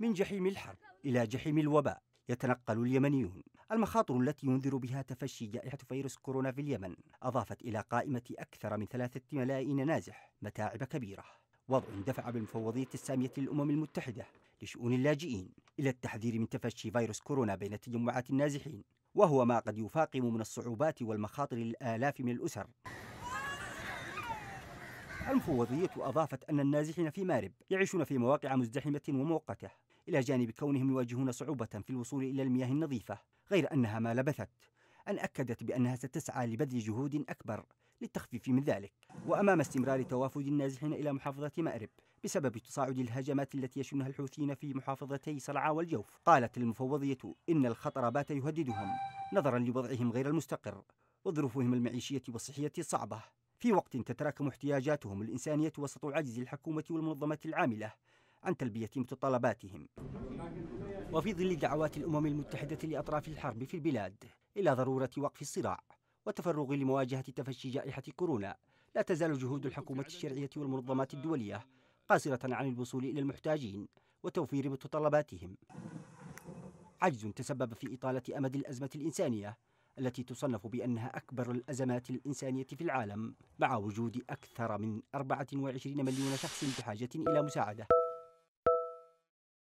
من جحيم الحرب إلى جحيم الوباء يتنقل اليمنيون المخاطر التي ينذر بها تفشي جائحة فيروس كورونا في اليمن أضافت إلى قائمة أكثر من ثلاثة ملايين نازح متاعب كبيرة وضع دفع بالمفوضية السامية للأمم المتحدة لشؤون اللاجئين إلى التحذير من تفشي فيروس كورونا بين تجمعات النازحين وهو ما قد يفاقم من الصعوبات والمخاطر للآلاف من الأسر المفوضية أضافت أن النازحين في مارب يعيشون في مواقع مزدحمة ومؤقتة إلى جانب كونهم يواجهون صعوبة في الوصول إلى المياه النظيفة غير أنها ما لبثت أن أكدت بأنها ستسعى لبذل جهود أكبر للتخفيف من ذلك وأمام استمرار توافد النازحين إلى محافظة مأرب بسبب تصاعد الهجمات التي يشنها الحوثيين في محافظتي صلعاء والجوف قالت المفوضية إن الخطر بات يهددهم نظرا لوضعهم غير المستقر وظروفهم المعيشية والصحية الصعبة في وقت تتراكم احتياجاتهم الإنسانية وسط عجز الحكومة والمنظمة العاملة عن تلبية متطلباتهم وفي ظل دعوات الأمم المتحدة لأطراف الحرب في البلاد إلى ضرورة وقف الصراع وتفرغ لمواجهة تفشي جائحة كورونا لا تزال جهود الحكومة الشرعية والمنظمات الدولية قاصرة عن الوصول إلى المحتاجين وتوفير متطلباتهم عجز تسبب في إطالة أمد الأزمة الإنسانية التي تصنف بأنها أكبر الأزمات الإنسانية في العالم مع وجود أكثر من 24 مليون شخص بحاجة إلى مساعدة